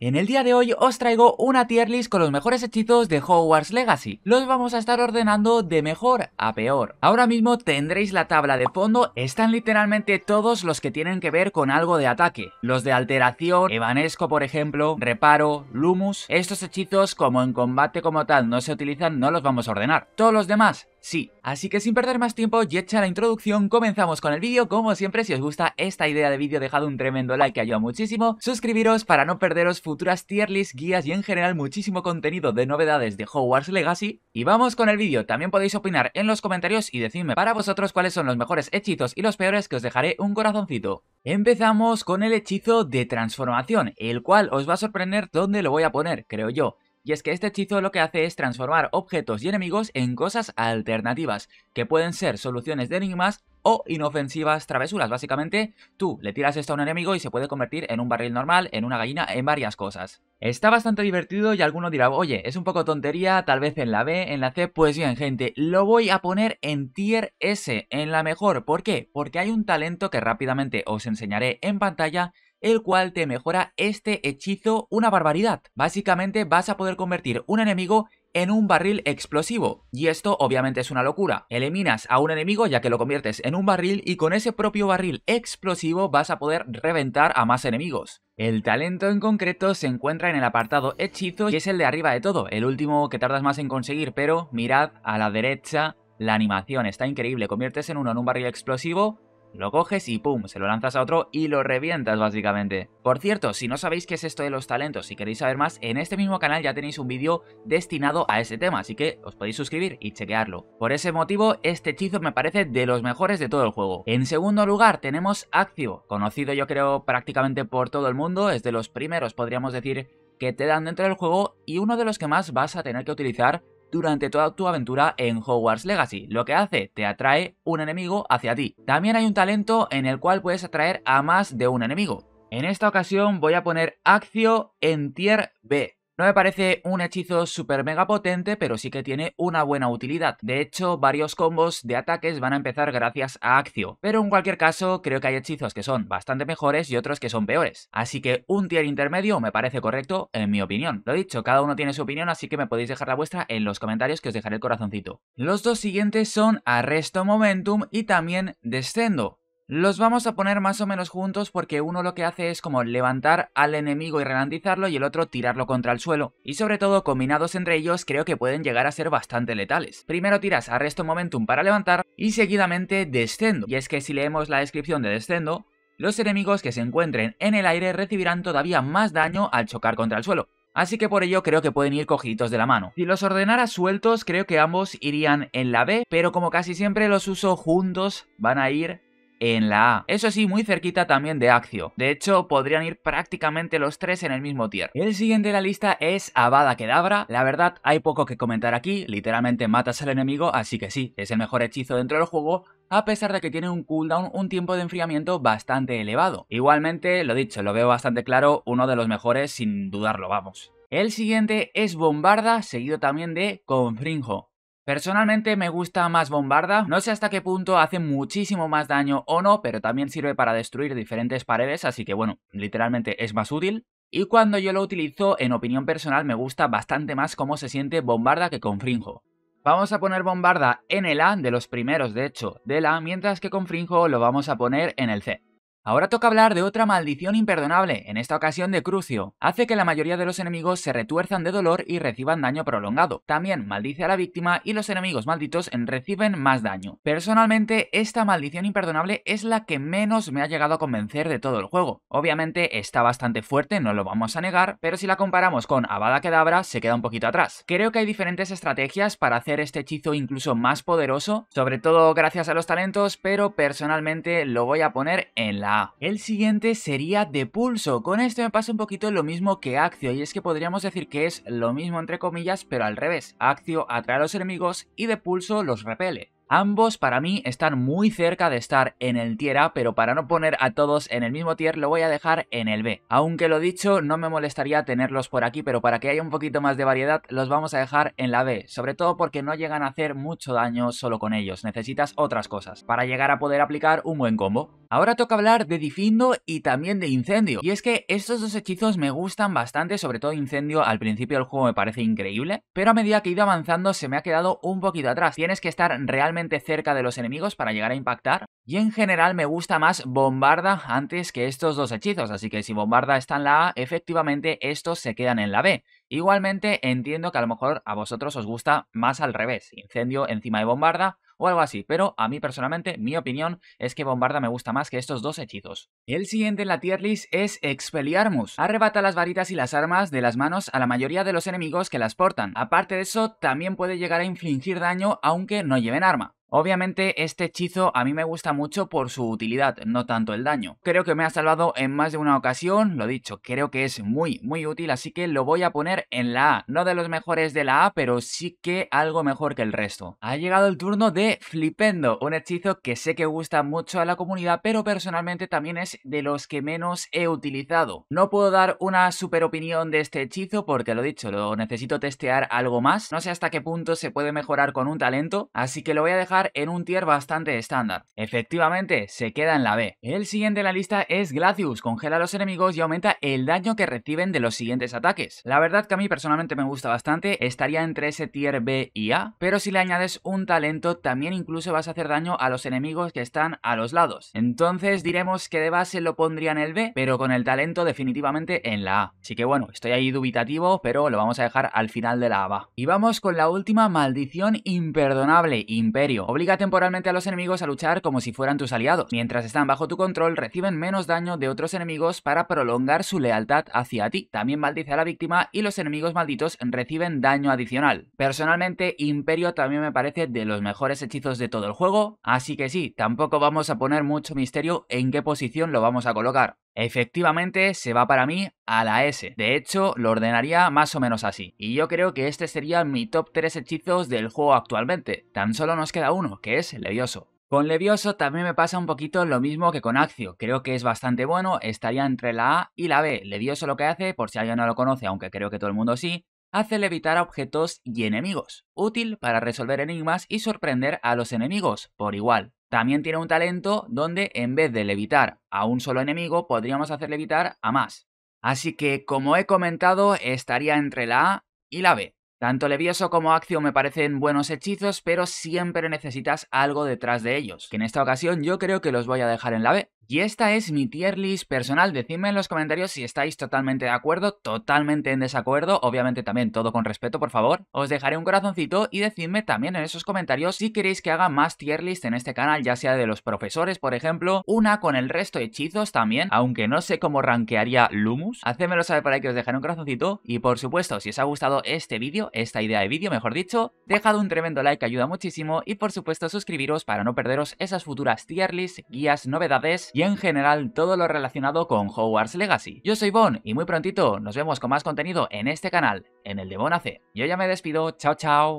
En el día de hoy os traigo una tier list con los mejores hechizos de Hogwarts Legacy. Los vamos a estar ordenando de mejor a peor. Ahora mismo tendréis la tabla de fondo, están literalmente todos los que tienen que ver con algo de ataque. Los de alteración, evanesco por ejemplo, reparo, lumus... Estos hechizos como en combate como tal no se utilizan no los vamos a ordenar. Todos los demás sí. Así que sin perder más tiempo y hecha la introducción, comenzamos con el vídeo. Como siempre, si os gusta esta idea de vídeo, dejad un tremendo like que ayuda muchísimo. Suscribiros para no perderos futuras tier lists, guías y en general muchísimo contenido de novedades de Hogwarts Legacy. Y vamos con el vídeo. También podéis opinar en los comentarios y decidme para vosotros cuáles son los mejores hechizos y los peores que os dejaré un corazoncito. Empezamos con el hechizo de transformación, el cual os va a sorprender dónde lo voy a poner, creo yo. Y es que este hechizo lo que hace es transformar objetos y enemigos en cosas alternativas, que pueden ser soluciones de enigmas o inofensivas travesuras. Básicamente, tú le tiras esto a un enemigo y se puede convertir en un barril normal, en una gallina, en varias cosas. Está bastante divertido y alguno dirá, oye, es un poco tontería, tal vez en la B, en la C. Pues bien, gente, lo voy a poner en tier S, en la mejor. ¿Por qué? Porque hay un talento que rápidamente os enseñaré en pantalla el cual te mejora este hechizo una barbaridad. Básicamente vas a poder convertir un enemigo en un barril explosivo, y esto obviamente es una locura. Eliminas a un enemigo ya que lo conviertes en un barril y con ese propio barril explosivo vas a poder reventar a más enemigos. El talento en concreto se encuentra en el apartado hechizo y es el de arriba de todo, el último que tardas más en conseguir, pero mirad a la derecha, la animación está increíble, conviertes en uno en un barril explosivo, lo coges y pum, se lo lanzas a otro y lo revientas básicamente. Por cierto, si no sabéis qué es esto de los talentos y queréis saber más, en este mismo canal ya tenéis un vídeo destinado a ese tema, así que os podéis suscribir y chequearlo. Por ese motivo, este hechizo me parece de los mejores de todo el juego. En segundo lugar tenemos Accio, conocido yo creo prácticamente por todo el mundo, es de los primeros podríamos decir que te dan dentro del juego y uno de los que más vas a tener que utilizar durante toda tu aventura en Hogwarts Legacy, lo que hace te atrae un enemigo hacia ti. También hay un talento en el cual puedes atraer a más de un enemigo. En esta ocasión voy a poner Accio en tier B, no me parece un hechizo super mega potente, pero sí que tiene una buena utilidad. De hecho, varios combos de ataques van a empezar gracias a Accio. Pero en cualquier caso, creo que hay hechizos que son bastante mejores y otros que son peores. Así que un tier intermedio me parece correcto, en mi opinión. Lo dicho, cada uno tiene su opinión, así que me podéis dejar la vuestra en los comentarios que os dejaré el corazoncito. Los dos siguientes son Arresto Momentum y también Descendo. Los vamos a poner más o menos juntos porque uno lo que hace es como levantar al enemigo y ralentizarlo y el otro tirarlo contra el suelo. Y sobre todo combinados entre ellos creo que pueden llegar a ser bastante letales. Primero tiras arresto momentum para levantar y seguidamente descendo. Y es que si leemos la descripción de descendo, los enemigos que se encuentren en el aire recibirán todavía más daño al chocar contra el suelo. Así que por ello creo que pueden ir cogiditos de la mano. Si los ordenara sueltos creo que ambos irían en la B, pero como casi siempre los uso juntos van a ir en la A. Eso sí, muy cerquita también de Accio. De hecho, podrían ir prácticamente los tres en el mismo tier. El siguiente de la lista es Avada Kedavra. La verdad, hay poco que comentar aquí. Literalmente matas al enemigo, así que sí, es el mejor hechizo dentro del juego, a pesar de que tiene un cooldown, un tiempo de enfriamiento bastante elevado. Igualmente, lo dicho, lo veo bastante claro, uno de los mejores sin dudarlo, vamos. El siguiente es Bombarda, seguido también de Confringo. Personalmente me gusta más bombarda, no sé hasta qué punto hace muchísimo más daño o no, pero también sirve para destruir diferentes paredes, así que bueno, literalmente es más útil. Y cuando yo lo utilizo, en opinión personal, me gusta bastante más cómo se siente bombarda que con frinjo. Vamos a poner bombarda en el A, de los primeros de hecho del A, mientras que con frinjo lo vamos a poner en el C. Ahora toca hablar de otra maldición imperdonable, en esta ocasión de Crucio. Hace que la mayoría de los enemigos se retuerzan de dolor y reciban daño prolongado. También maldice a la víctima y los enemigos malditos reciben más daño. Personalmente, esta maldición imperdonable es la que menos me ha llegado a convencer de todo el juego. Obviamente está bastante fuerte, no lo vamos a negar, pero si la comparamos con Avada Kedavra se queda un poquito atrás. Creo que hay diferentes estrategias para hacer este hechizo incluso más poderoso, sobre todo gracias a los talentos, pero personalmente lo voy a poner en la Ah. El siguiente sería de pulso, con esto me pasa un poquito lo mismo que Accio y es que podríamos decir que es lo mismo entre comillas pero al revés, Accio atrae a los enemigos y de pulso los repele. Ambos para mí están muy cerca de estar en el tier A, pero para no poner a todos en el mismo tier lo voy a dejar en el B. Aunque lo dicho, no me molestaría tenerlos por aquí, pero para que haya un poquito más de variedad los vamos a dejar en la B, sobre todo porque no llegan a hacer mucho daño solo con ellos, necesitas otras cosas para llegar a poder aplicar un buen combo. Ahora toca hablar de Difindo y también de Incendio, y es que estos dos hechizos me gustan bastante, sobre todo Incendio al principio del juego me parece increíble, pero a medida que he ido avanzando se me ha quedado un poquito atrás, tienes que estar realmente cerca de los enemigos para llegar a impactar. Y en general me gusta más Bombarda antes que estos dos hechizos, así que si Bombarda está en la A, efectivamente estos se quedan en la B. Igualmente entiendo que a lo mejor a vosotros os gusta más al revés, Incendio encima de Bombarda, o algo así, pero a mí personalmente, mi opinión es que Bombarda me gusta más que estos dos hechizos. El siguiente en la tier list es Expelliarmus. Arrebata las varitas y las armas de las manos a la mayoría de los enemigos que las portan. Aparte de eso, también puede llegar a infligir daño aunque no lleven arma. Obviamente este hechizo a mí me gusta mucho por su utilidad, no tanto el daño. Creo que me ha salvado en más de una ocasión, lo dicho, creo que es muy muy útil, así que lo voy a poner en la A. No de los mejores de la A, pero sí que algo mejor que el resto. Ha llegado el turno de Flipendo, un hechizo que sé que gusta mucho a la comunidad, pero personalmente también es de los que menos he utilizado. No puedo dar una super opinión de este hechizo porque lo dicho, lo necesito testear algo más. No sé hasta qué punto se puede mejorar con un talento, así que lo voy a dejar en un tier bastante estándar. Efectivamente, se queda en la B. El siguiente en la lista es Glacius, congela a los enemigos y aumenta el daño que reciben de los siguientes ataques. La verdad que a mí personalmente me gusta bastante, estaría entre ese tier B y A, pero si le añades un talento también incluso vas a hacer daño a los enemigos que están a los lados. Entonces diremos que de base lo pondría en el B, pero con el talento definitivamente en la A. Así que bueno, estoy ahí dubitativo, pero lo vamos a dejar al final de la A. Y vamos con la última maldición imperdonable, Imperio. Obliga temporalmente a los enemigos a luchar como si fueran tus aliados. Mientras están bajo tu control, reciben menos daño de otros enemigos para prolongar su lealtad hacia ti. También maldice a la víctima y los enemigos malditos reciben daño adicional. Personalmente, Imperio también me parece de los mejores hechizos de todo el juego, así que sí, tampoco vamos a poner mucho misterio en qué posición lo vamos a colocar. Efectivamente se va para mí a la S. De hecho, lo ordenaría más o menos así. Y yo creo que este sería mi top 3 hechizos del juego actualmente. Tan solo nos queda uno, que es Levioso. Con Levioso también me pasa un poquito lo mismo que con Accio, creo que es bastante bueno, estaría entre la A y la B. Levioso lo que hace, por si alguien no lo conoce, aunque creo que todo el mundo sí, hace levitar objetos y enemigos, útil para resolver enigmas y sorprender a los enemigos, por igual también tiene un talento donde en vez de levitar a un solo enemigo, podríamos hacer levitar a más. Así que, como he comentado, estaría entre la A y la B. Tanto Levioso como Acción me parecen buenos hechizos, pero siempre necesitas algo detrás de ellos, que en esta ocasión yo creo que los voy a dejar en la B. Y esta es mi tier list personal. Decidme en los comentarios si estáis totalmente de acuerdo, totalmente en desacuerdo, obviamente también todo con respeto, por favor. Os dejaré un corazoncito y decidme también en esos comentarios si queréis que haga más tier list en este canal, ya sea de los profesores, por ejemplo, una con el resto de hechizos también, aunque no sé cómo rankearía Lumus. Hacémelo saber por ahí que os dejaré un corazoncito. Y por supuesto, si os ha gustado este vídeo, esta idea de vídeo, mejor dicho, dejad un tremendo like, ayuda muchísimo. Y por supuesto, suscribiros para no perderos esas futuras tier lists, guías, novedades y en general todo lo relacionado con Hogwarts Legacy. Yo soy Bon y muy prontito nos vemos con más contenido en este canal, en el de Bon AC. Yo ya me despido, chao chao.